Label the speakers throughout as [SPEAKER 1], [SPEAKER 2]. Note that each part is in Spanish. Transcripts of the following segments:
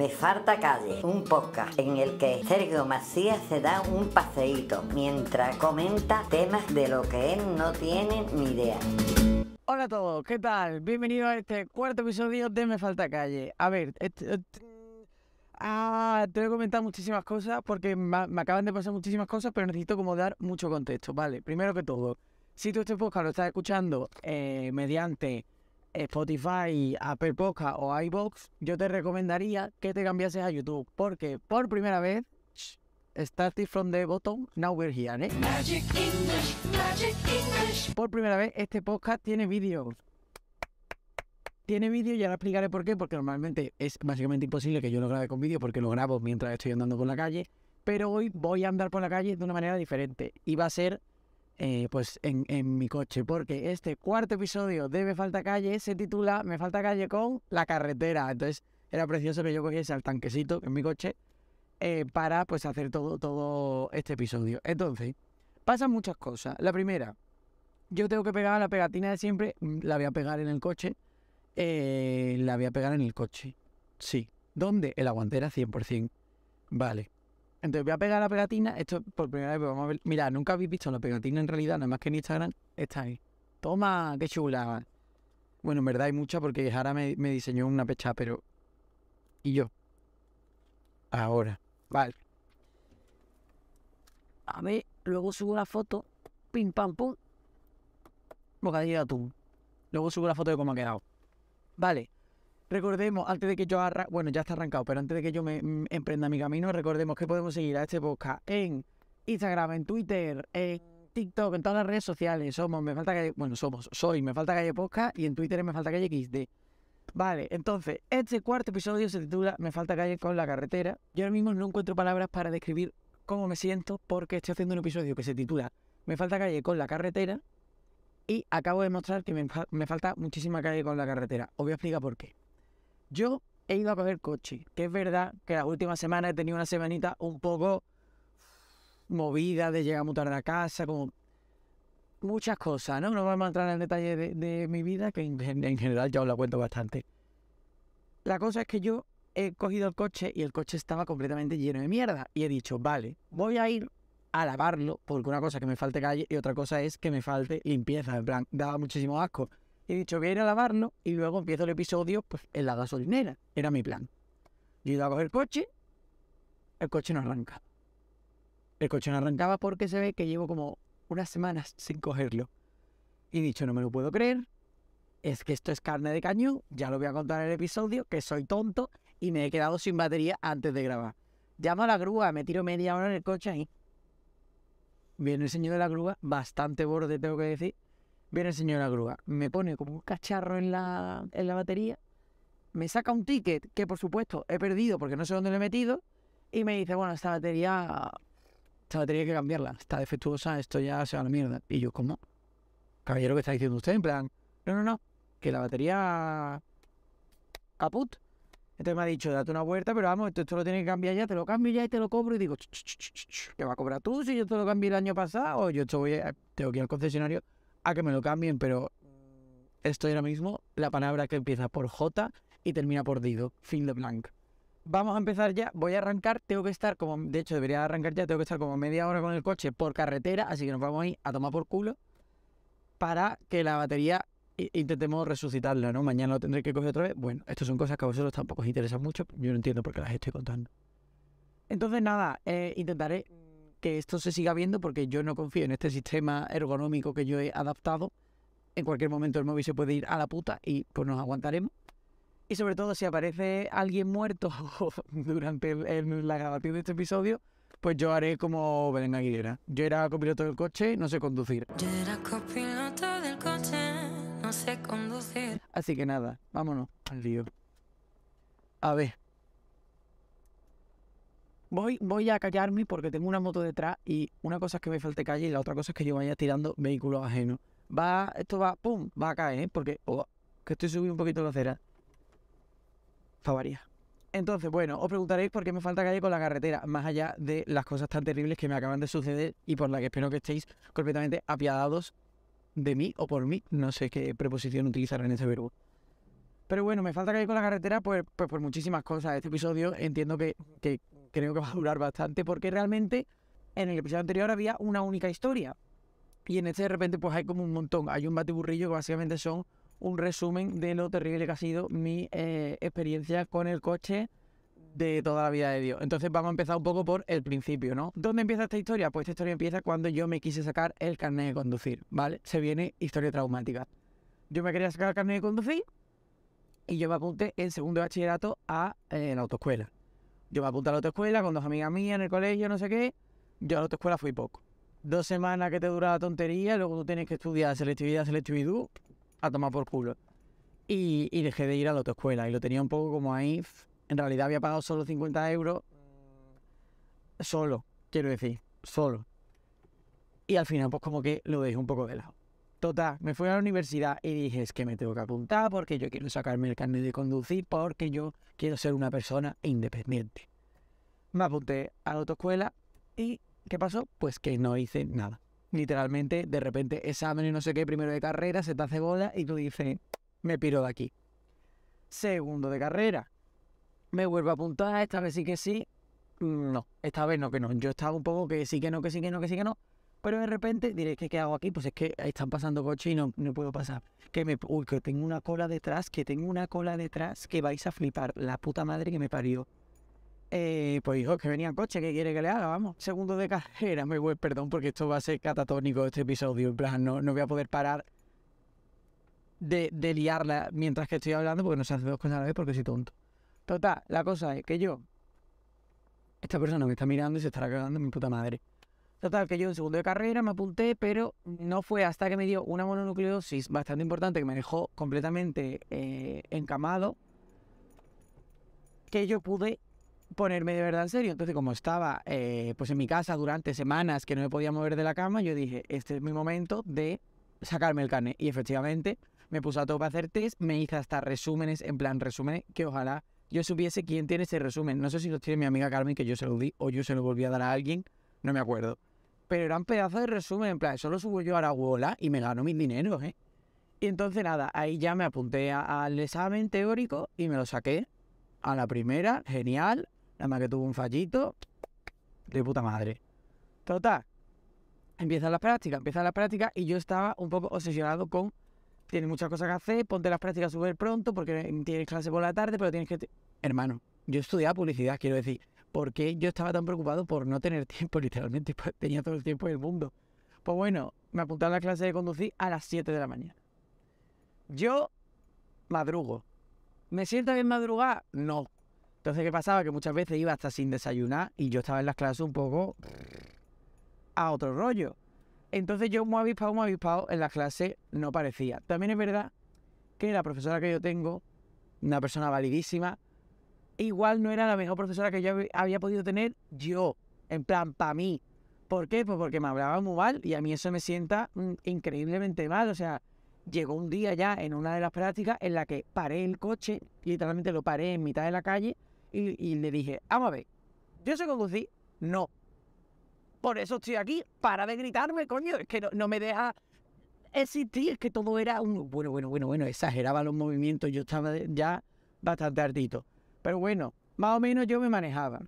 [SPEAKER 1] Me falta calle, un podcast en el que Sergio Macías se da un paseíto mientras comenta temas de lo que él no tiene ni idea. Hola a todos, ¿qué tal? Bienvenido a este cuarto episodio de Me falta calle. A ver, ah, te voy a comentar muchísimas cosas porque me, acaban de pasar muchísimas cosas, pero necesito como dar mucho contexto, ¿vale? Primero que todo, si tú este podcast lo estás escuchando eh, mediante Spotify, Apple Podcast o iBox, yo te recomendaría que te cambiases a YouTube, porque por primera vez, started from the bottom, now we're here, ¿eh? Magic English, Magic English. Por primera vez, este podcast tiene vídeos. Tiene vídeo y ahora explicaré por qué, porque normalmente es básicamente imposible que yo lo grabe con vídeo porque lo grabo mientras estoy andando por la calle, pero hoy voy a andar por la calle de una manera diferente y va a ser eh, pues en, mi coche, porque este cuarto episodio de Me Falta Calle se titula Me Falta Calle con la carretera. Entonces era precioso que yo cogiese al tanquecito en mi coche eh, para pues hacer todo, todo este episodio. Entonces, pasan muchas cosas. La primera, yo tengo que pegar la pegatina de siempre, mm, la voy a pegar en el coche, eh, la voy a pegar en el coche. Sí. ¿Dónde? En la guantera 100%. Vale. Entonces voy a pegar la pegatina. Esto por primera vez vamos a ver. Mira, nunca habéis visto la pegatina en realidad, nada más que en Instagram. Está ahí. Toma, qué chula. Bueno, en verdad hay mucha porque Jara me, diseñó una pecha, pero. ¿Y yo? Ahora. Vale. A ver, luego subo la foto. Pim, pam, pum. Bocadilla tú. Luego subo la foto de cómo ha quedado. Vale. Recordemos, antes de que yo arranque, bueno, ya está arrancado, pero antes de que yo me mm, emprenda mi camino, recordemos que podemos seguir a este podcast en Instagram, en Twitter, en TikTok, en todas las redes sociales. Somos, me falta calle, bueno, somos, soy, me falta calle podcast y en Twitter me falta calle XD. Vale, entonces, este cuarto episodio se titula Me falta calle con la carretera. Yo ahora mismo no encuentro palabras para describir cómo me siento porque estoy haciendo un episodio que se titula Me falta calle con la carretera y acabo de mostrar que me, me falta muchísima calle con la carretera. Os voy a explicar por qué. Yo he ido a coger coche, que es verdad que las últimas semanas he tenido una semanita un poco movida de llegar muy tarde a casa, como muchas cosas, ¿no? No vamos a entrar en el detalle de, mi vida, que en, en, general ya os la cuento bastante. La cosa es que yo he cogido el coche y el coche estaba completamente lleno de mierda. Y he dicho, vale, voy a ir a lavarlo, porque una cosa es que me falte calle y otra cosa es que me falte limpieza. En plan, daba muchísimo asco he dicho, voy a ir a lavarlo y luego empiezo el episodio pues, en la gasolinera. Era mi plan. Yo he a coger el coche, el coche no arranca. El coche no arrancaba porque se ve que llevo como unas semanas sin cogerlo. Y dicho, no me lo puedo creer, es que esto es carne de cañón, ya lo voy a contar en el episodio, que soy tonto y me he quedado sin batería antes de grabar. Llamo a la grúa, me tiro media hora en el coche ahí. Viene el señor de la grúa, bastante borde tengo que decir, Viene el señor grúa, me pone como un cacharro en la, batería, me saca un ticket que por supuesto he perdido porque no sé dónde lo he metido y me dice, bueno, esta batería, esta batería hay que cambiarla, está defectuosa, esto ya se va a la mierda. Y yo, ¿cómo? Caballero, ¿qué está diciendo usted? En plan, no, no, no, que la batería caput. Entonces me ha dicho, date una vuelta, pero vamos, esto, lo tienes que cambiar ya, te lo cambio ya y te lo cobro. Y digo, ¿qué va a cobrar tú si yo te lo cambié el año pasado? O yo te voy, tengo que ir al concesionario a que me lo cambien, pero estoy ahora mismo la palabra que empieza por J y termina por Dido, fin de blank. Vamos a empezar ya, voy a arrancar, tengo que estar como, de hecho debería arrancar ya, tengo que estar como media hora con el coche por carretera, así que nos vamos a ir a tomar por culo para que la batería intentemos resucitarla, ¿no? Mañana lo tendré que coger otra vez. Bueno, estas son cosas que a vosotros tampoco os interesan mucho, yo no entiendo por qué las estoy contando. Entonces nada, eh, intentaré que esto se siga viendo porque yo no confío en este sistema ergonómico que yo he adaptado. En cualquier momento el móvil se puede ir a la puta y pues nos aguantaremos. Y sobre todo si aparece alguien muerto durante la grabación de este episodio, pues yo haré como Belén Aguilera. Yo era copiloto del coche, no sé conducir. Yo era copiloto del coche, no sé conducir. Así que nada, vámonos al lío. A ver voy, voy a callarme porque tengo una moto detrás y una cosa es que me falte calle y la otra cosa es que yo vaya tirando vehículos ajenos. Va, esto va, pum, va a caer, ¿eh? porque oh, que estoy subiendo un poquito la acera. Favaría. Entonces, bueno, os preguntaréis por qué me falta calle con la carretera, más allá de las cosas tan terribles que me acaban de suceder y por las que espero que estéis completamente apiadados de mí o por mí. No sé qué preposición utilizar en ese verbo. Pero bueno, me falta calle con la carretera pues, pues por muchísimas cosas. Este episodio entiendo que, que creo que va a durar bastante, porque realmente en el episodio anterior había una única historia. Y en este de repente pues hay como un montón. Hay un batiburrillo que básicamente son un resumen de lo terrible que ha sido mi eh, experiencia con el coche de toda la vida de Dios. Entonces vamos a empezar un poco por el principio, ¿no? ¿Dónde empieza esta historia? Pues esta historia empieza cuando yo me quise sacar el carnet de conducir, ¿vale? Se viene historia traumática. Yo me quería sacar el carnet de conducir y yo me apunté en segundo bachillerato a eh, la autoescuela. Yo me apunté a la autoescuela con dos amigas mías en el colegio, no sé qué. Yo a la autoescuela fui poco. Dos semanas que te dura la tontería, luego tú tienes que estudiar selectividad, selectividad, a tomar por culo. Y, y dejé de ir a la autoescuela y lo tenía un poco como ahí. En realidad había pagado solo 50 euros. Solo, quiero decir, solo. Y al final, pues como que lo dejé un poco de lado. Total, me fui a la universidad y dije, es que me tengo que apuntar porque yo quiero sacarme el carnet de conducir, porque yo quiero ser una persona independiente. Me apunté a la autoescuela y ¿qué pasó? Pues que no hice nada. Literalmente, de repente, examen y no sé qué, primero de carrera, se te hace bola y tú dices, me piro de aquí. Segundo de carrera, me vuelvo a apuntar, esta vez sí que sí, no, esta vez no que no. Yo estaba un poco que sí que no, que sí que no, que sí que no, pero de repente diré, que ¿qué hago aquí? Pues es que están pasando coches y no, puedo pasar. Que me, uy, que tengo una cola detrás, que tengo una cola detrás, que vais a flipar. La puta madre que me parió. Eh, pues hijo, que venía el coche, ¿qué quiere que le haga? Vamos, segundo de carrera, me voy, perdón, porque esto va a ser catatónico este episodio. En plan, no, no voy a poder parar de, liarla mientras que estoy hablando, porque no se hace dos cosas a la vez, porque soy tonto. Total, la cosa es que yo, esta persona me está mirando y se estará cagando mi puta madre. Total, que yo en segundo de carrera me apunté, pero no fue hasta que me dio una mononucleosis bastante importante que me dejó completamente eh, encamado que yo pude ponerme de verdad en serio. Entonces, como estaba eh, pues en mi casa durante semanas que no me podía mover de la cama, yo dije, este es mi momento de sacarme el carnet. Y efectivamente, me puse a todo para hacer test, me hice hasta resúmenes, en plan resúmenes, que ojalá yo supiese quién tiene ese resumen. No sé si lo tiene mi amiga Carmen, que yo se lo di, o yo se lo volví a dar a alguien, no me acuerdo pero eran pedazos de resumen, en plan, solo subo yo a bola y me gano mis dineros, ¿eh? Y entonces nada, ahí ya me apunté al examen teórico y me lo saqué a la primera, genial, nada más que tuvo un fallito, de puta madre. Total, empiezan las prácticas, empiezan las prácticas y yo estaba un poco obsesionado con, tienes muchas cosas que hacer, ponte las prácticas súper pronto porque tienes clase por la tarde, pero tienes que... Hermano, yo estudiaba publicidad, quiero decir, qué yo estaba tan preocupado por no tener tiempo, literalmente, pues tenía todo el tiempo del mundo. Pues bueno, me apunté a la clase de conducir a las 7 de la mañana. Yo madrugo. ¿Me siento bien madrugar? No. Entonces, ¿qué pasaba? Que muchas veces iba hasta sin desayunar y yo estaba en las clases un poco a otro rollo. Entonces yo muy avispado, muy avispado en la clase no parecía. También es verdad que la profesora que yo tengo, una persona validísima, igual no era la mejor profesora que yo había podido tener yo, en plan, para mí. ¿Por qué? Pues porque me hablaba muy mal y a mí eso me sienta mm, increíblemente mal. O sea, llegó un día ya en una de las prácticas en la que paré el coche, literalmente lo paré en mitad de la calle y, le dije, vamos a ver, ¿yo sé conducir? No. Por eso estoy aquí, para de gritarme, coño, es que no, me deja existir, es que todo era un... Bueno, bueno, bueno, bueno, exageraba los movimientos, yo estaba ya bastante hartito. Pero bueno, más o menos yo me manejaba.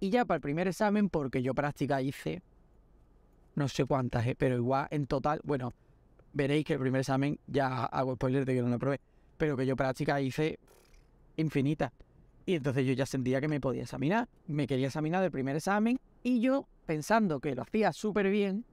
[SPEAKER 1] Y ya para el primer examen, porque yo práctica hice no sé cuántas, eh, pero igual en total, bueno, veréis que el primer examen, ya hago spoiler de que no lo probé, pero que yo práctica hice infinita. Y entonces yo ya sentía que me podía examinar, me quería examinar el primer examen y yo pensando que lo hacía súper bien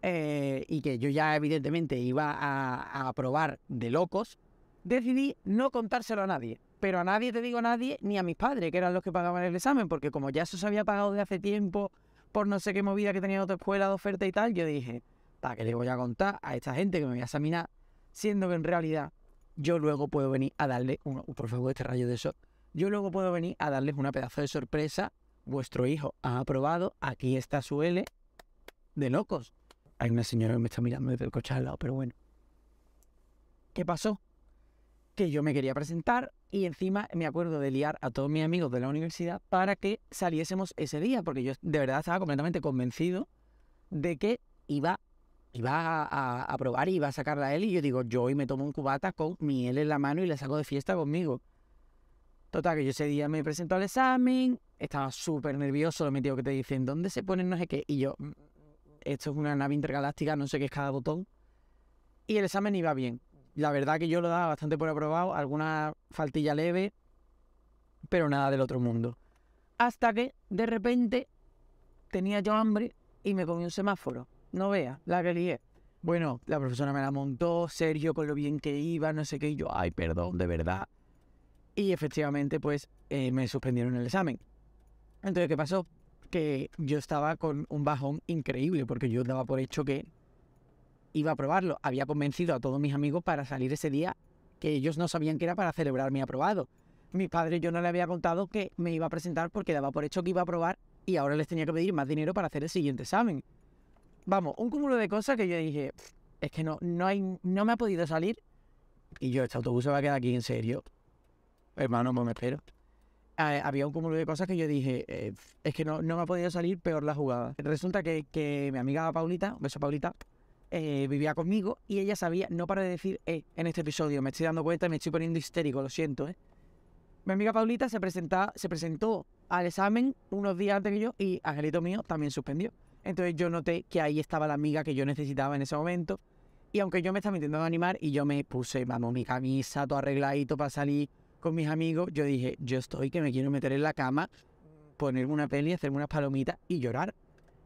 [SPEAKER 1] eh, y que yo ya evidentemente iba a, a aprobar de locos, decidí no contárselo a nadie pero a nadie te digo a nadie, ni a mis padres, que eran los que pagaban el examen, porque como ya eso se había pagado de hace tiempo por no sé qué movida que tenía otra escuela de oferta y tal, yo dije, ¿para qué le voy a contar a esta gente que me voy a examinar? Siendo que en realidad yo luego puedo venir a darle, un... por favor, este rayo de eso, yo luego puedo venir a darles una pedazo de sorpresa. Vuestro hijo ha aprobado, aquí está su L de locos. Hay una señora que me está mirando desde el coche al lado, pero bueno. ¿Qué pasó? que yo me quería presentar y encima me acuerdo de liar a todos mis amigos de la universidad para que saliésemos ese día, porque yo de verdad estaba completamente convencido de que iba, iba a, aprobar probar y iba a sacarla a él y yo digo, yo hoy me tomo un cubata con miel en la mano y la saco de fiesta conmigo. Total, que yo ese día me presento al examen, estaba súper nervioso, lo metido que te dicen, ¿dónde se ponen no sé qué? Y yo, mm, esto es una nave intergaláctica, no sé qué es cada botón. Y el examen iba bien. La verdad que yo lo daba bastante por aprobado, alguna faltilla leve, pero nada del otro mundo. Hasta que de repente tenía yo hambre y me comí un semáforo. No vea, la que lié. Bueno, la profesora me la montó, Sergio con lo bien que iba, no sé qué, y yo, ay, perdón, de verdad. Y efectivamente, pues eh, me suspendieron el examen. Entonces, ¿qué pasó? Que yo estaba con un bajón increíble, porque yo daba por hecho que iba a probarlo. Había convencido a todos mis amigos para salir ese día que ellos no sabían que era para celebrar mi aprobado. Mis padres yo no le había contado que me iba a presentar porque daba por hecho que iba a probar y ahora les tenía que pedir más dinero para hacer el siguiente examen. Vamos, un cúmulo de cosas que yo dije, es que no, no, hay, no me ha podido salir y yo, este autobús se va a quedar aquí en serio. Hermano, pues me espero. Ah, eh, había un cúmulo de cosas que yo dije, eh, es que no, me ha podido salir peor la jugada. Resulta que, que mi amiga Paulita, beso Paulita, eh, vivía conmigo y ella sabía, no para de decir, eh, en este episodio, me estoy dando cuenta, y me estoy poniendo histérico, lo siento, ¿eh?". Mi amiga Paulita se, presenta, se presentó al examen unos días antes que yo y Angelito mío también suspendió. Entonces yo noté que ahí estaba la amiga que yo necesitaba en ese momento. Y aunque yo me estaba intentando animar y yo me puse, vamos, mi camisa, todo arregladito para salir con mis amigos, yo dije, yo estoy que me quiero meter en la cama, ponerme una peli, hacerme unas palomitas y llorar.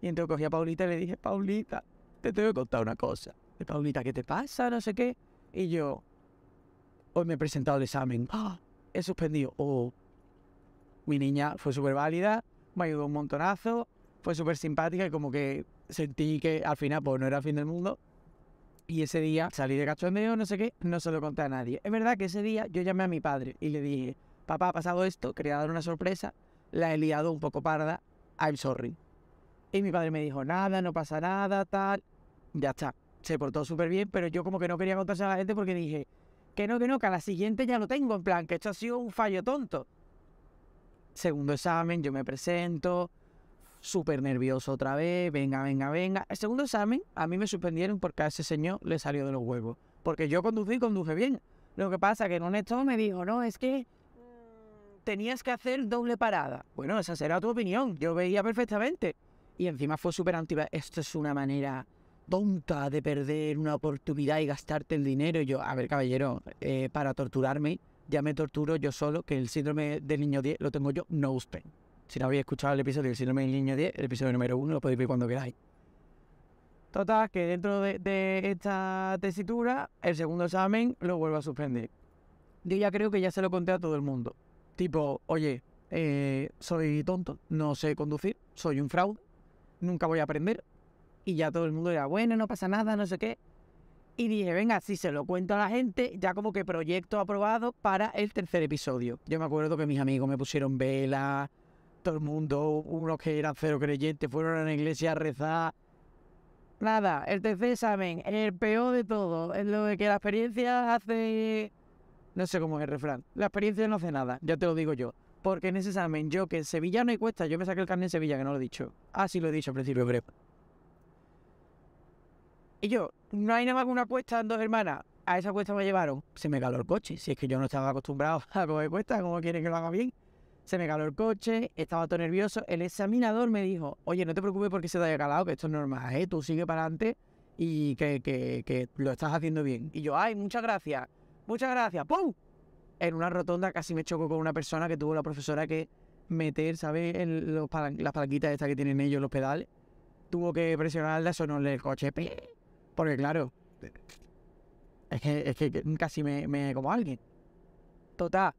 [SPEAKER 1] Y entonces cogí a Paulita y le dije, Paulita, te tengo que contar una cosa. De ¿qué te pasa? No sé qué. Y yo, hoy me he presentado el examen. ¡Ah! He suspendido. Oh. Mi niña fue súper válida, me ayudó un montonazo, fue súper simpática y como que sentí que al final pues no era fin del mundo. Y ese día salí de cachondeo, no sé qué, no se lo conté a nadie. Es verdad que ese día yo llamé a mi padre y le dije, papá, ha pasado esto, quería dar una sorpresa, la he liado un poco parda, I'm sorry. Y mi padre me dijo, nada, no pasa nada, tal ya está. Se portó súper bien, pero yo como que no quería contarse a la gente porque dije, que no, que no, que a la siguiente ya lo tengo, en plan, que esto ha sido un fallo tonto. Segundo examen, yo me presento, súper nervioso otra vez, venga, venga, venga. El segundo examen a mí me suspendieron porque a ese señor le salió de los huevos. Porque yo conducí, y conduje bien. Lo que pasa que en esto me dijo, no, es que tenías que hacer doble parada. Bueno, esa será tu opinión, yo veía perfectamente. Y encima fue súper anti... Esto es una manera tonta de perder una oportunidad y gastarte el dinero. Y yo, a ver, caballero, eh, para torturarme, ya me torturo yo solo, que el síndrome del niño 10 lo tengo yo, no usted. Si no habéis escuchado el episodio del síndrome del niño 10, el episodio número 1, lo podéis ver cuando queráis. Total, que dentro de, esta tesitura, el segundo examen lo vuelvo a suspender. Yo ya creo que ya se lo conté a todo el mundo. Tipo, oye, eh, soy tonto, no sé conducir, soy un fraude, nunca voy a aprender, y ya todo el mundo era bueno, no pasa nada, no sé qué. Y dije, venga, si se lo cuento a la gente, ya como que proyecto aprobado para el tercer episodio. Yo me acuerdo que mis amigos me pusieron vela, todo el mundo, unos que eran cero creyentes, fueron a la iglesia a rezar. Nada, el tercer examen, el peor de todo, es lo de que la experiencia hace... No sé cómo es el refrán. La experiencia no hace nada, ya te lo digo yo. Porque en ese examen, yo que en Sevilla no hay cuesta, yo me saqué el carnet en Sevilla, que no lo he dicho. Así lo he dicho al principio, breve. Y yo, no hay nada más que una apuesta en dos hermanas. A esa apuesta me llevaron. Se me caló el coche. Si es que yo no estaba acostumbrado a coger apuestas. como quieren que lo haga bien. Se me caló el coche, estaba todo nervioso. El examinador me dijo, oye, no te preocupes porque se te haya calado, que esto es normal, ¿eh? Tú sigue para adelante y que, lo estás haciendo bien. Y yo, ay, muchas gracias, muchas gracias. ¡Pum! En una rotonda casi me chocó con una persona que tuvo la profesora que meter, ¿sabes? En los las palanquitas estas que tienen ellos, los pedales. Tuvo que presionar presionarla, sonarle el coche. Porque claro, es que, casi me, como alguien. Total,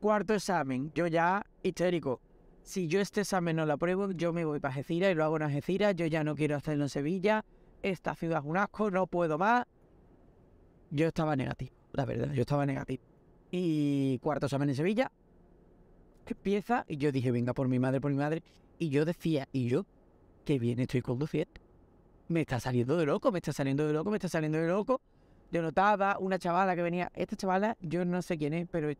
[SPEAKER 1] cuarto examen, yo ya histérico. Si yo este examen no lo apruebo, yo me voy para GECIRA y lo hago en GECIRA. yo ya no quiero hacerlo en Sevilla, esta ciudad es un asco, no puedo más. Yo estaba negativo, la verdad, yo estaba negativo. Y cuarto examen en Sevilla, empieza y yo dije, venga, por mi madre, por mi madre. Y yo decía, y yo, que bien estoy conduciendo me está saliendo de loco, me está saliendo de loco, me está saliendo de loco. Yo notaba una chavala que venía, esta chavala, yo no sé quién es, pero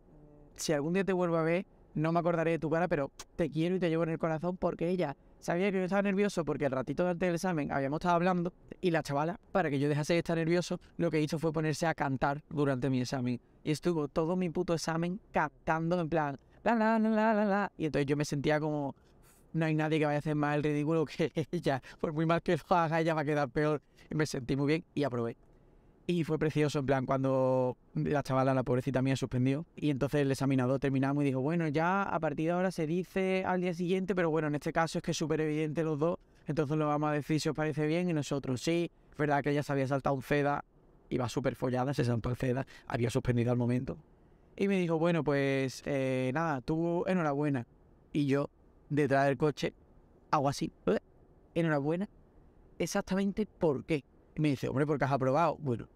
[SPEAKER 1] si algún día te vuelvo a ver, no me acordaré de tu cara, pero te quiero y te llevo en el corazón porque ella sabía que yo estaba nervioso porque el ratito antes del examen habíamos estado hablando y la chavala, para que yo dejase de estar nervioso, lo que hizo fue ponerse a cantar durante mi examen. Y estuvo todo mi puto examen cantando en plan, la, la, la, la, Y entonces yo me sentía como, no hay nadie que vaya a hacer más el ridículo que ella. Por muy mal que lo haga, ella va a quedar peor. Y me sentí muy bien y aprobé. Y fue precioso, en plan, cuando la chavala, la pobrecita mía, suspendió. Y entonces el examinador terminamos y dijo, bueno, ya a partir de ahora se dice al día siguiente, pero bueno, en este caso es que es súper evidente los dos. Entonces lo vamos a decir si os parece bien y nosotros sí. Es verdad que ella se había saltado un CEDA, iba súper follada, se saltó el CEDA, había suspendido al momento. Y me dijo, bueno, pues eh, nada, tú enhorabuena. Y yo, detrás del coche, algo así, ¿eh? enhorabuena, exactamente por qué. me dice, hombre, porque has aprobado. Bueno,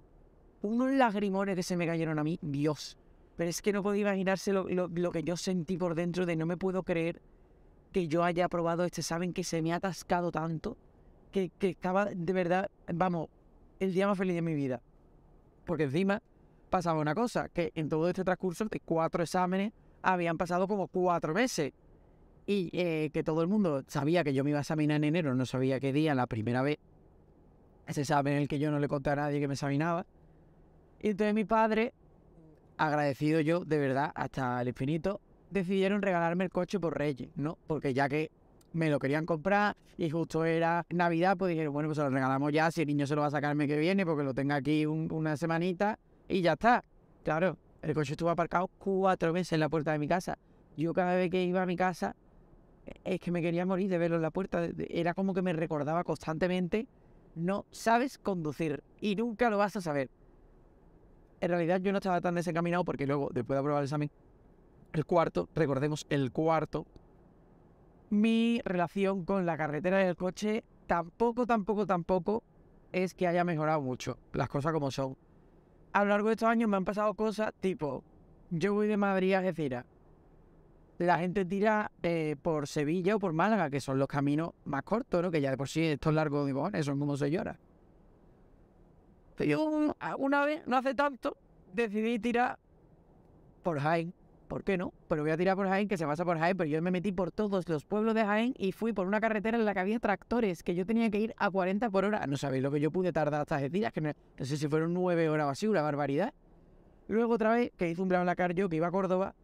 [SPEAKER 1] unos lagrimones que se me cayeron a mí, Dios. Pero es que no podía imaginarse lo, que yo sentí por dentro de no me puedo creer que yo haya aprobado este saben que se me ha atascado tanto, que, que estaba de verdad, vamos, el día más feliz de mi vida. Porque encima pasaba una cosa, que en todo este transcurso de cuatro exámenes habían pasado como cuatro meses y eh, que todo el mundo sabía que yo me iba a examinar en enero, no sabía qué día, la primera vez, ese saben en el que yo no le conté a nadie que me examinaba. Y entonces mi padre, agradecido yo, de verdad, hasta el infinito, decidieron regalarme el coche por Reyes, ¿no? Porque ya que me lo querían comprar y justo era Navidad, pues dijeron, bueno, pues se lo regalamos ya, si el niño se lo va a sacarme que viene, porque lo tenga aquí una semanita y ya está. Claro, el coche estuvo aparcado cuatro meses en la puerta de mi casa. Yo cada vez que iba a mi casa es que me quería morir de verlo en la puerta. Era como que me recordaba constantemente, no sabes conducir y nunca lo vas a saber. En realidad yo no estaba tan desencaminado porque luego, después de aprobar el examen, el cuarto, recordemos, el cuarto, mi relación con la carretera del coche tampoco, tampoco, tampoco es que haya mejorado mucho. Las cosas como son. A lo largo de estos años me han pasado cosas tipo, yo voy de Madrid a Gecira la gente tira eh, por Sevilla o por Málaga, que son los caminos más cortos, ¿no? Que ya de por sí estos largos de son como seis horas. Yo una vez, no hace tanto, decidí tirar por Jaén. ¿Por qué no? Pero voy a tirar por Jaén, que se pasa por Jaén, pero yo me metí por todos los pueblos de Jaén y fui por una carretera en la que había tractores, que yo tenía que ir a 40 por hora. No sabéis lo que yo pude tardar hasta días, que no, sé si fueron 9 horas o así, una barbaridad. Luego otra vez, que hice un plan en la car yo, que iba a Córdoba,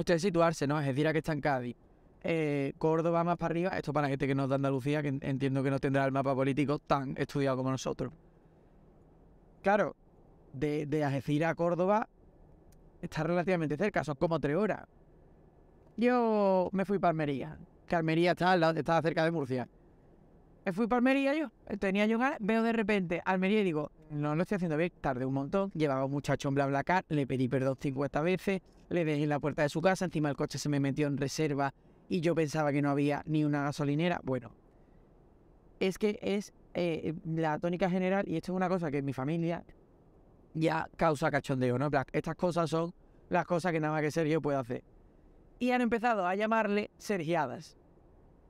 [SPEAKER 1] Ustedes situarse, ¿no? Es decir, a que está en Cádiz. Eh, Córdoba más para arriba, esto para gente que no es de Andalucía, que entiendo que no tendrá el mapa político tan estudiado como nosotros. Claro, de, de a Córdoba está relativamente cerca, son como tres horas. Yo me fui para Almería, que Almería está, está cerca de Murcia. Me fui para Almería yo, tenía yo ganas, veo de repente Almería y digo, no lo estoy haciendo bien, tardé un montón, llevaba un muchacho en BlaBlaCar, le pedí perdón 50 veces, le dejé en la puerta de su casa, encima el coche se me metió en reserva y yo pensaba que no había ni una gasolinera. Bueno, es que es eh, la tónica general y esto es una cosa que en mi familia ya causa cachondeo, ¿no? estas cosas son las cosas que nada más que Sergio puede hacer. Y han empezado a llamarle sergiadas.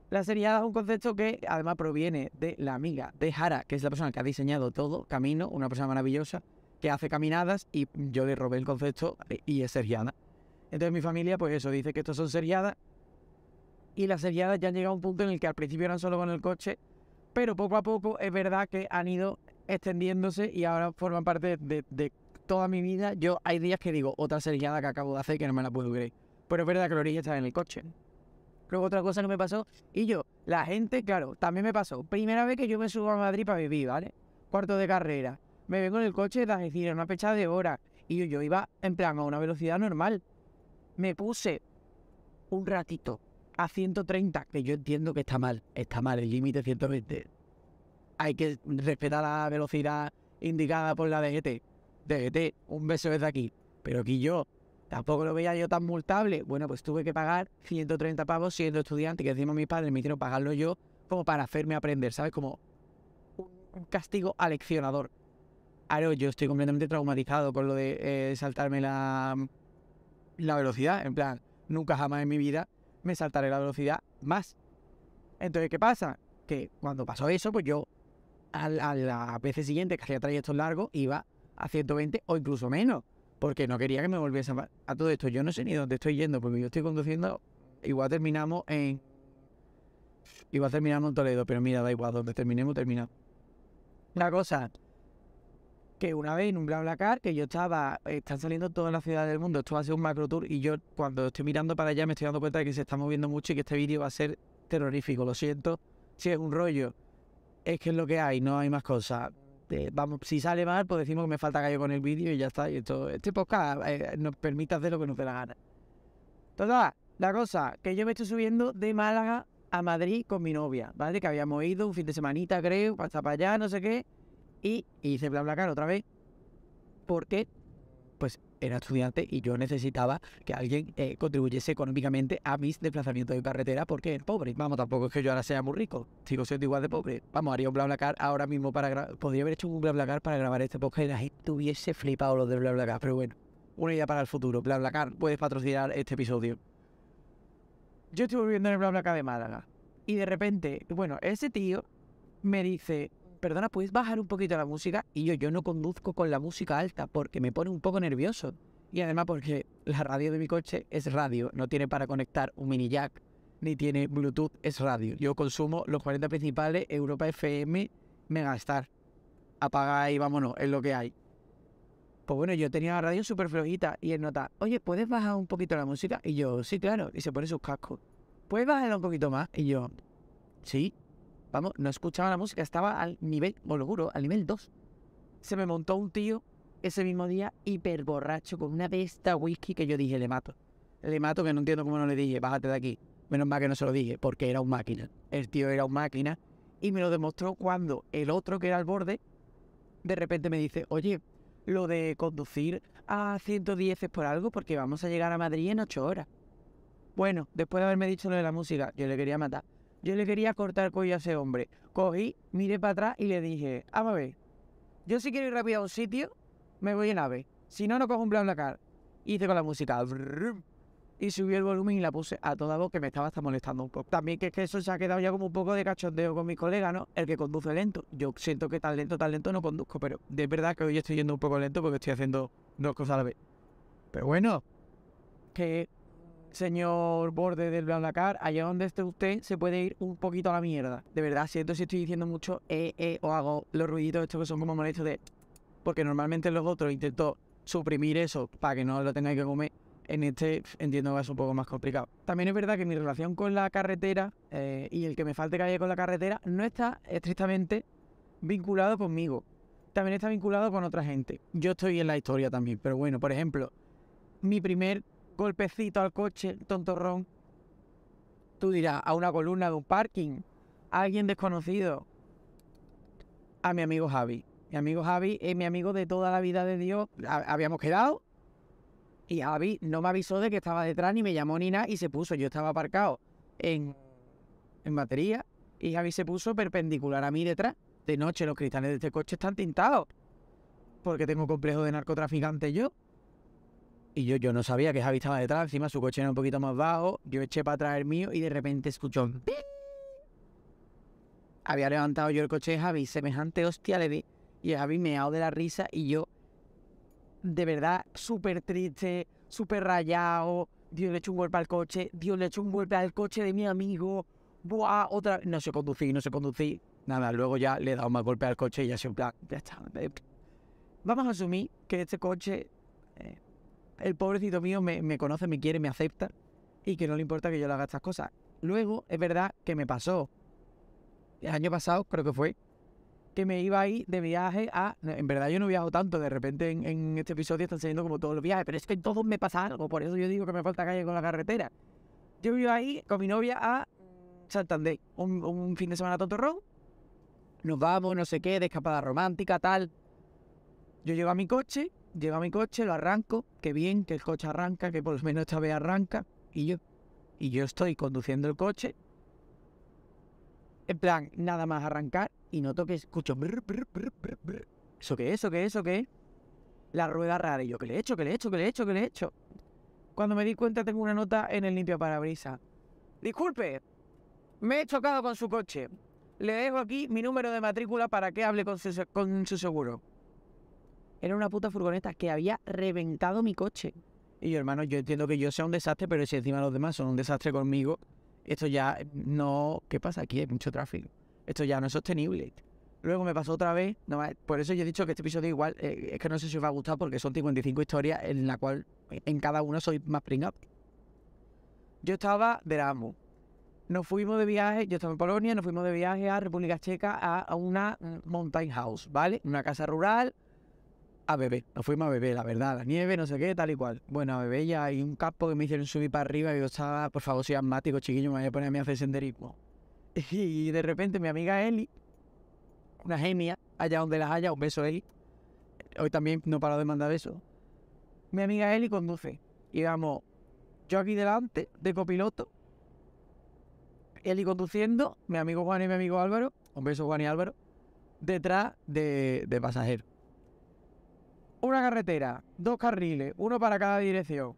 [SPEAKER 1] La seriada es un concepto que además proviene de la amiga de Jara, que es la persona que ha diseñado todo, Camino, una persona maravillosa, que hace caminadas y yo le robé el concepto eh, y es sergiada. Entonces mi familia, pues eso, dice que estos son seriadas. Y las seriadas ya han llegado a un punto en el que al principio eran solo con el coche, pero poco a poco es verdad que han ido extendiéndose y ahora forman parte de, toda mi vida. Yo hay días que digo, otra seriada que acabo de hacer que no me la puedo creer. Pero es verdad que la orilla está en el coche. Luego otra cosa que me pasó, y yo, la gente, claro, también me pasó. Primera vez que yo me subo a Madrid para vivir, ¿vale? Cuarto de carrera. Me vengo en el coche decir, en una fecha de hora Y yo, yo iba en plan a una velocidad normal me puse un ratito a 130, que yo entiendo que está mal, está mal el límite 120. Hay que respetar la velocidad indicada por la DGT. DGT, un beso desde aquí. Pero aquí yo tampoco lo veía yo tan multable. Bueno, pues tuve que pagar 130 pavos siendo estudiante, que decimos mis padres me hicieron pagarlo yo como para hacerme aprender, ¿sabes? Como un castigo aleccionador. Ahora yo estoy completamente traumatizado con lo de eh, saltarme la, la velocidad, en plan, nunca jamás en mi vida me saltaré la velocidad más. Entonces, ¿qué pasa? Que cuando pasó eso, pues yo a la, a siguiente que hacía trayectos largos iba a 120 o incluso menos, porque no quería que me volviese a, todo esto. Yo no sé ni dónde estoy yendo, porque yo estoy conduciendo, igual terminamos en... Igual terminamos en Toledo, pero mira, da igual, donde terminemos, terminamos. La cosa que una vez en un BlaBlaCar, que yo estaba, están saliendo todas las ciudades del mundo, esto va a ser un macro tour y yo cuando estoy mirando para allá me estoy dando cuenta de que se está moviendo mucho y que este vídeo va a ser terrorífico, lo siento, si es un rollo, es que es lo que hay, no hay más cosas. Eh, vamos, si sale mal, pues decimos que me falta gallo con el vídeo y ya está. Y esto, este podcast eh, nos permite hacer lo que nos dé la gana. Total, la cosa, que yo me estoy subiendo de Málaga a Madrid con mi novia, ¿vale? Que habíamos ido un fin de semanita, creo, hasta para allá, no sé qué. Y hice BlaBlaCar otra vez porque pues era estudiante y yo necesitaba que alguien eh, contribuyese económicamente a mis desplazamientos de carretera porque era pobre. Vamos, tampoco es que yo ahora sea muy rico, sigo siendo igual de pobre. Vamos, haría un BlaBlaCar ahora mismo para Podría haber hecho un BlaBlaCar para grabar este podcast y la gente hubiese flipado lo de BlaBlaCar, pero bueno, una idea para el futuro. BlaBlaCar, puedes patrocinar este episodio. Yo estuve viviendo en el BlaBlaCar de Málaga y de repente, bueno, ese tío me dice, perdona, ¿puedes bajar un poquito la música? Y yo, yo no conduzco con la música alta porque me pone un poco nervioso. Y además porque la radio de mi coche es radio, no tiene para conectar un mini jack, ni tiene Bluetooth, es radio. Yo consumo los 40 principales, Europa FM, Megastar. Apaga y vámonos, es lo que hay. Pues bueno, yo tenía la radio súper flojita y él nota, oye, ¿puedes bajar un poquito la música? Y yo, sí, claro. Y se pone sus cascos. ¿Puedes bajarla un poquito más? Y yo, sí. Vamos, no escuchaba la música, estaba al nivel, os lo juro, al nivel 2. Se me montó un tío ese mismo día hiperborracho, con una besta whisky que yo dije, le mato. Le mato que no entiendo cómo no le dije, bájate de aquí. Menos mal que no se lo dije, porque era un máquina. El tío era un máquina y me lo demostró cuando el otro que era al borde, de repente me dice, oye, lo de conducir a 110 es por algo porque vamos a llegar a Madrid en 8 horas. Bueno, después de haberme dicho lo de la música, yo le quería matar. Yo le quería cortar cuello a ese hombre. Cogí, miré para atrás y le dije, a ver, yo si quiero ir rápido a un sitio, me voy en ave. Si no, no cojo un plan en la cara. Hice con la música. Y subí el volumen y la puse a toda voz que me estaba hasta molestando un poco. También que es que eso se ha quedado ya como un poco de cachondeo con mi colega, ¿no? El que conduce lento. Yo siento que tan lento, tan lento no conduzco, pero de verdad que hoy estoy yendo un poco lento porque estoy haciendo dos cosas a la vez. Pero bueno, que señor borde del car allá donde esté usted se puede ir un poquito a la mierda. De verdad, siento si estoy diciendo mucho eh, eh, o hago los ruiditos estos que son como molestos de... Porque normalmente los otros intento suprimir eso para que no lo tengáis que comer. En este entiendo que es un poco más complicado. También es verdad que mi relación con la carretera eh, y el que me falte calle con la carretera no está estrictamente vinculado conmigo. También está vinculado con otra gente. Yo estoy en la historia también, pero bueno, por ejemplo, mi primer golpecito al coche, tontorrón. Tú dirás, a una columna de un parking, a alguien desconocido. A mi amigo Javi. Mi amigo Javi es mi amigo de toda la vida de Dios. Habíamos quedado. Y Javi no me avisó de que estaba detrás, ni me llamó ni nada, y se puso. Yo estaba aparcado en, en batería, y Javi se puso perpendicular a mí detrás. De noche los cristales de este coche están tintados. Porque tengo complejo de narcotraficante yo. Y yo, yo no sabía que Javi estaba detrás, encima su coche era un poquito más bajo, yo eché para atrás el mío y de repente escuchó Había levantado yo el coche de Javi, semejante hostia le di, y Javi me dado de la risa y yo, de verdad, súper triste, súper rayado, Dios le echó un golpe al coche, Dios le echó un golpe al coche de mi amigo, buah, otra no sé conducir, no sé conducir, nada, luego ya le he dado más golpe al coche y ya se en ya está, vamos a asumir que este coche... Eh, el pobrecito mío me, conoce, me quiere, me acepta y que no le importa que yo le haga estas cosas. Luego, es verdad que me pasó, el año pasado creo que fue, que me iba ahí de viaje a... En verdad yo no viajo tanto, de repente en, este episodio están saliendo como todos los viajes, pero es que en todos me pasa algo, por eso yo digo que me falta calle con la carretera. Yo iba ahí con mi novia a Santander, un, fin de semana tontorrón, nos vamos, no sé qué, de escapada romántica, tal. Yo llego a mi coche, llego a mi coche, lo arranco, qué bien, que el coche arranca, que por lo menos esta vez arranca, y yo, y yo estoy conduciendo el coche, en plan, nada más arrancar, y noto que escucho, brr, brr, brr, ¿eso qué es? ¿Eso qué es? ¿Eso qué es? La rueda rara, y yo, ¿qué le he hecho? ¿Qué le he hecho? ¿Qué le he hecho? ¿Qué le he hecho? Cuando me di cuenta tengo una nota en el limpio parabrisas. Disculpe, me he chocado con su coche. Le dejo aquí mi número de matrícula para que hable con su seguro. Era una puta furgoneta que había reventado mi coche. Y yo, hermano, yo entiendo que yo sea un desastre, pero si encima los demás son un desastre conmigo, esto ya no... ¿Qué pasa aquí? Hay mucho tráfico. Esto ya no es sostenible. Luego me pasó otra vez, no, eh, por eso yo he dicho que este episodio igual, eh, es que no sé si os va a gustar porque son 55 historias en la cual en cada una soy más pringado. Yo estaba de Nos fuimos de viaje, yo estaba en Polonia, nos fuimos de viaje a República Checa a una mm, mountain house, ¿vale? Una casa rural, a bebé. Nos fuimos a bebé, la verdad, la nieve, no sé qué, tal y cual. Bueno, bebé ya hay un capo que me hicieron subir para arriba y yo estaba, por favor, soy asmático, chiquillo, me voy a poner a hacer senderismo. Y de repente mi amiga Eli, una genia, allá donde las haya, un beso Eli. Hoy también no paro de mandar besos. Mi amiga Eli conduce. Y vamos, yo aquí delante, de copiloto, Eli conduciendo, mi amigo Juan y mi amigo Álvaro, un beso Juan y Álvaro, detrás de, de pasajero una carretera, dos carriles, uno para cada dirección,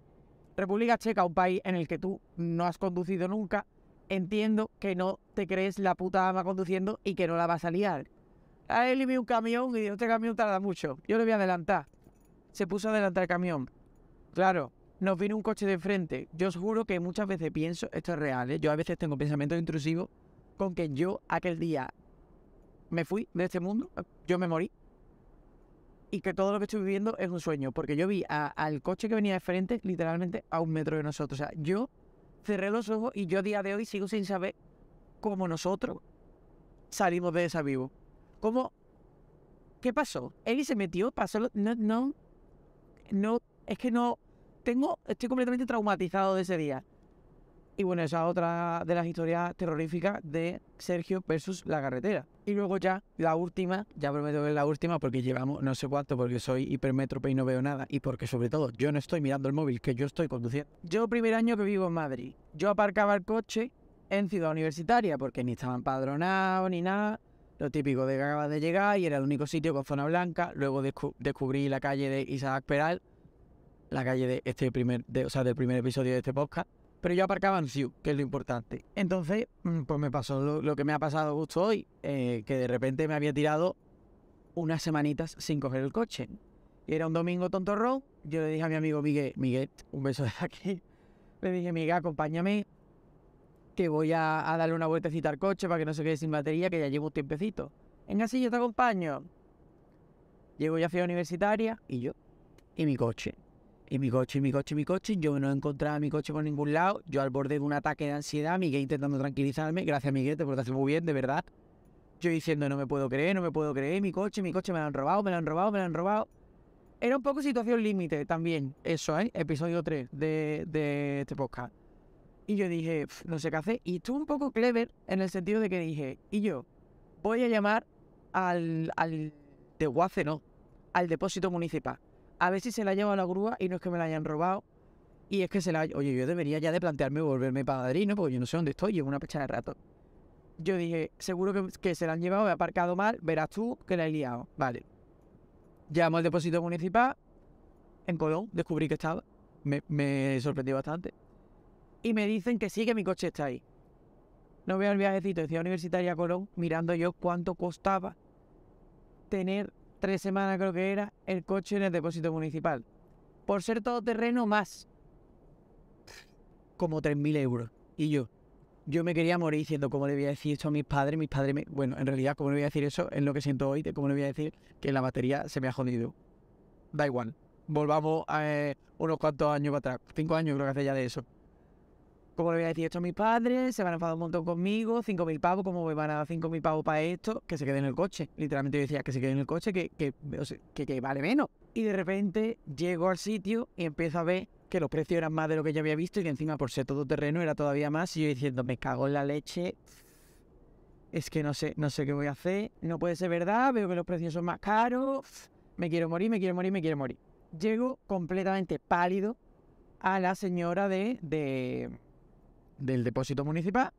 [SPEAKER 1] República Checa, un país en el que tú no has conducido nunca, entiendo que no te crees la puta ama conduciendo y que no la vas a liar. A él vi un camión y este camión tarda mucho. Yo le voy a adelantar. Se puso a adelantar el camión. Claro, nos vino un coche de frente. Yo os juro que muchas veces pienso, esto es real, ¿eh? yo a veces tengo pensamientos intrusivos con que yo aquel día me fui de este mundo, yo me morí, y que todo lo que estoy viviendo es un sueño, porque yo vi al coche que venía de frente literalmente a un metro de nosotros. O sea, yo cerré los ojos y yo día de hoy sigo sin saber cómo nosotros salimos de esa vivo. ¿Cómo? ¿Qué pasó? Él se metió, pasó... No, no, no, es que no... Tengo, estoy completamente traumatizado de ese día. Y bueno, esa es otra de las historias terroríficas de Sergio versus la carretera. Y luego ya, la última, ya prometo que es la última porque llevamos no sé cuánto, porque soy hipermétrope y no veo nada. Y porque sobre todo yo no estoy mirando el móvil, que yo estoy conduciendo. Yo primer año que vivo en Madrid, yo aparcaba el coche en Ciudad Universitaria porque ni estaba empadronado ni nada. Lo típico de que acabas de llegar y era el único sitio con zona blanca. Luego descubrí la calle de Isaac Peral, la calle de este primer, de, o del primer episodio de este podcast. Pero yo aparcaba en Sioux, que es lo importante. Entonces, mm, pues me pasó lo, que me ha pasado justo hoy, eh, que de repente me había tirado unas semanitas sin coger el coche. Y era un domingo tontorrón. Yo le dije a mi amigo Miguel, Miguel, un beso de aquí. Le dije, Miguel, acompáñame, que voy a, darle una vueltecita al coche para que no se quede sin batería, que ya llevo un tiempecito. En así yo te acompaño. Llego ya a Ciudad Universitaria y yo, y mi coche. Y mi coche, mi coche, mi coche. Yo no encontraba mi coche por ningún lado. Yo al borde de un ataque de ansiedad, Miguel intentando tranquilizarme. Gracias, Miguel, te portaste muy bien, de verdad. Yo diciendo, no me puedo creer, no me puedo creer. Mi coche, mi coche me lo han robado, me lo han robado, me lo han robado. Era un poco situación límite también, eso, ¿eh? Episodio 3 de, este podcast. Y yo dije, no sé qué hacer. Y estuvo un poco clever en el sentido de que dije, y yo, voy a llamar al, al de no, al depósito municipal a ver si se la ha llevado la grúa y no es que me la hayan robado. Y es que se la... Oye, yo debería ya de plantearme volverme para Porque yo no sé dónde estoy, llevo una pecha de rato. Yo dije, seguro que, se la han llevado, me he aparcado mal, verás tú que la he liado. Vale. Llamo al depósito municipal, en Colón, descubrí que estaba. Me, me sorprendió bastante. Y me dicen que sí, que mi coche está ahí. No veo el viajecito de Ciudad Universitaria Colón, mirando yo cuánto costaba tener tres semanas creo que era, el coche en el depósito municipal. Por ser todo terreno más. Como 3.000 euros. Y yo, yo me quería morir diciendo, ¿cómo le voy a decir esto a mis padres? Mis padres me... Bueno, en realidad, ¿cómo le voy a decir eso? Es lo que siento hoy, de cómo le voy a decir que la batería se me ha jodido. Da igual. Volvamos a, eh, unos cuantos años para atrás. Cinco años creo que hace ya de eso. ¿Cómo le voy a decir esto a mis padres? Se van a enfadar un montón conmigo, 5.000 pavos, ¿cómo me van a dar 5.000 pavos para esto? Que se quede en el coche. Literalmente yo decía, que se quede en el coche, que, que, vale menos. Y de repente llego al sitio y empiezo a ver que los precios eran más de lo que yo había visto y que encima por ser todo terreno era todavía más. Y yo diciendo, me cago en la leche, es que no sé, no sé qué voy a hacer, no puede ser verdad, veo que los precios son más caros, me quiero morir, me quiero morir, me quiero morir. Llego completamente pálido a la señora de, del depósito municipal.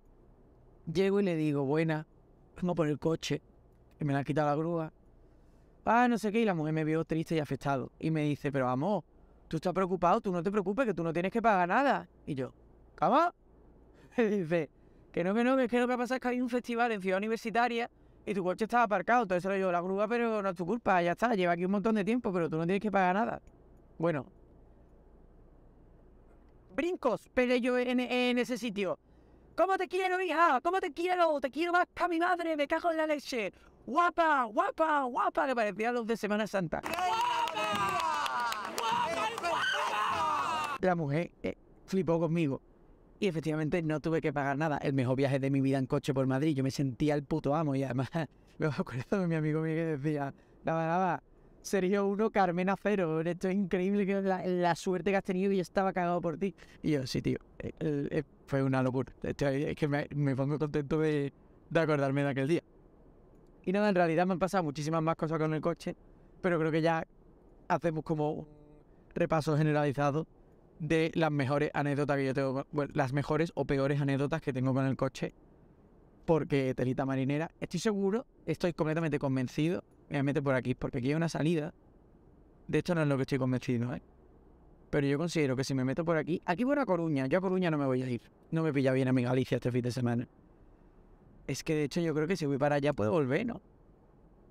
[SPEAKER 1] Llego y le digo, buena, vengo por el coche, que me la han quitado la grúa. Ah, no sé qué, y la mujer me vio triste y afectado. Y me dice, pero amor, tú estás preocupado, tú no te preocupes, que tú no tienes que pagar nada. Y yo, ¿cómo? Y dice, que no, que no, que es que lo que pasa es que hay un festival en Ciudad Universitaria y tu coche estaba aparcado, entonces le digo, la grúa, pero no es tu culpa, ya está, lleva aquí un montón de tiempo, pero tú no tienes que pagar nada. Bueno, brincos pero yo en, ese sitio. ¿Cómo te quiero, hija? ¿Cómo te quiero? Te quiero más que a mi madre, me cago en la leche. Guapa, guapa, guapa, que parecía los de Semana Santa. ¡Guapa! ¡Guapa, eh, La mujer eh, flipó conmigo. Y efectivamente no tuve que pagar nada. El mejor viaje de mi vida en coche por Madrid. Yo me sentía el puto amo y además me acuerdo de mi amigo mío que decía, la, la, ...sería uno Carmena 0. Esto es increíble la, suerte que has tenido y estaba cagado por ti. Y yo, sí, tío, eh, eh, fue una locura. es que me, pongo contento de, acordarme de aquel día. Y nada, en realidad me han pasado muchísimas más cosas con el coche, pero creo que ya hacemos como un repaso generalizado de las mejores anécdotas que yo tengo, las mejores o peores anécdotas que tengo con el coche, porque telita marinera, estoy seguro, estoy completamente convencido me mete por aquí, porque aquí hay una salida. De hecho, no es lo que estoy convencido, ¿eh? Pero yo considero que si me meto por aquí, aquí voy a Coruña, yo a Coruña no me voy a ir. No me pilla bien a mi Galicia este fin de semana. Es que de hecho yo creo que si voy para allá puedo volver, ¿no?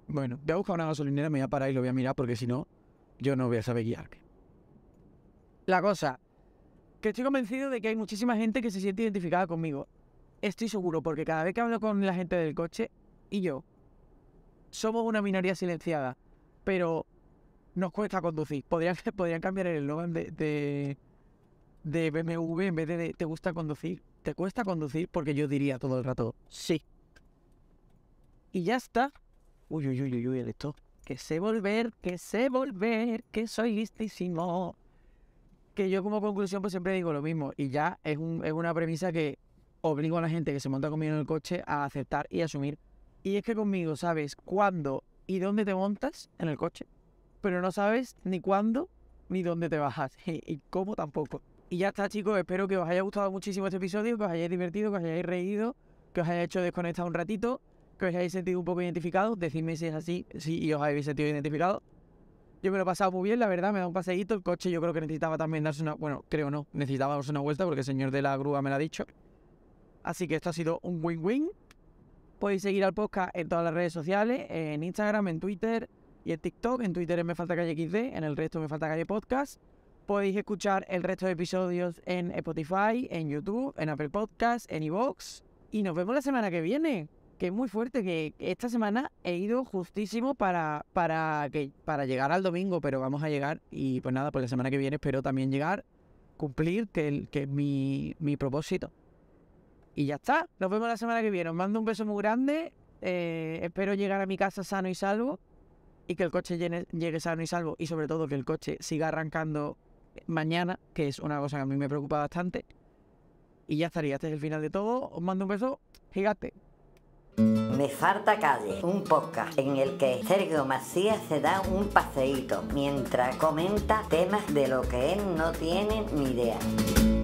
[SPEAKER 1] Bueno, voy a buscar una gasolinera, me voy a parar y lo voy a mirar porque si no, yo no voy a saber guiar. La cosa, que estoy convencido de que hay muchísima gente que se siente identificada conmigo. Estoy seguro porque cada vez que hablo con la gente del coche y yo, somos una minoría silenciada, pero nos cuesta conducir. Podrían, podrían cambiar el nombre de, de, BMW en vez de, te gusta conducir. Te cuesta conducir porque yo diría todo el rato sí. Y ya está. Uy, uy, uy, uy, uy, esto. Que sé volver, que sé volver, que soy listísimo. Que yo como conclusión pues siempre digo lo mismo. Y ya es, es una premisa que obligo a la gente que se monta conmigo en el coche a aceptar y asumir y es que conmigo sabes cuándo y dónde te montas en el coche, pero no sabes ni cuándo ni dónde te bajas y cómo tampoco. Y ya está, chicos. Espero que os haya gustado muchísimo este episodio, que os hayáis divertido, que os hayáis reído, que os hayáis hecho desconectar un ratito, que os hayáis sentido un poco identificados. Decidme si es así, si y os habéis sentido identificado Yo me lo he pasado muy bien, la verdad, me da un paseíto. El coche yo creo que necesitaba también darse una. Bueno, creo no, darse una vuelta porque el señor de la grúa me lo ha dicho. Así que esto ha sido un win-win. Podéis seguir al podcast en todas las redes sociales, en Instagram, en Twitter y en TikTok. En Twitter es Me Falta Calle XD, en el resto Me Falta Calle Podcast. Podéis escuchar el resto de episodios en Spotify, en YouTube, en Apple Podcasts, en iVoox. Y nos vemos la semana que viene, que es muy fuerte, que esta semana he ido justísimo para, para, que, para llegar al domingo, pero vamos a llegar. Y pues nada, pues la semana que viene espero también llegar, cumplir, que, es mi propósito. Y ya está. Nos vemos la semana que viene. Os mando un beso muy grande. Eh, espero llegar a mi casa sano y salvo. Y que el coche llegue, llegue sano y salvo. Y sobre todo que el coche siga arrancando mañana, que es una cosa que a mí me preocupa bastante. Y ya estaría. Este es el final de todo. Os mando un beso gigante. Me falta calle, un podcast en el que Sergio Macías se da un paseíto mientras comenta temas de lo que él no tiene ni idea.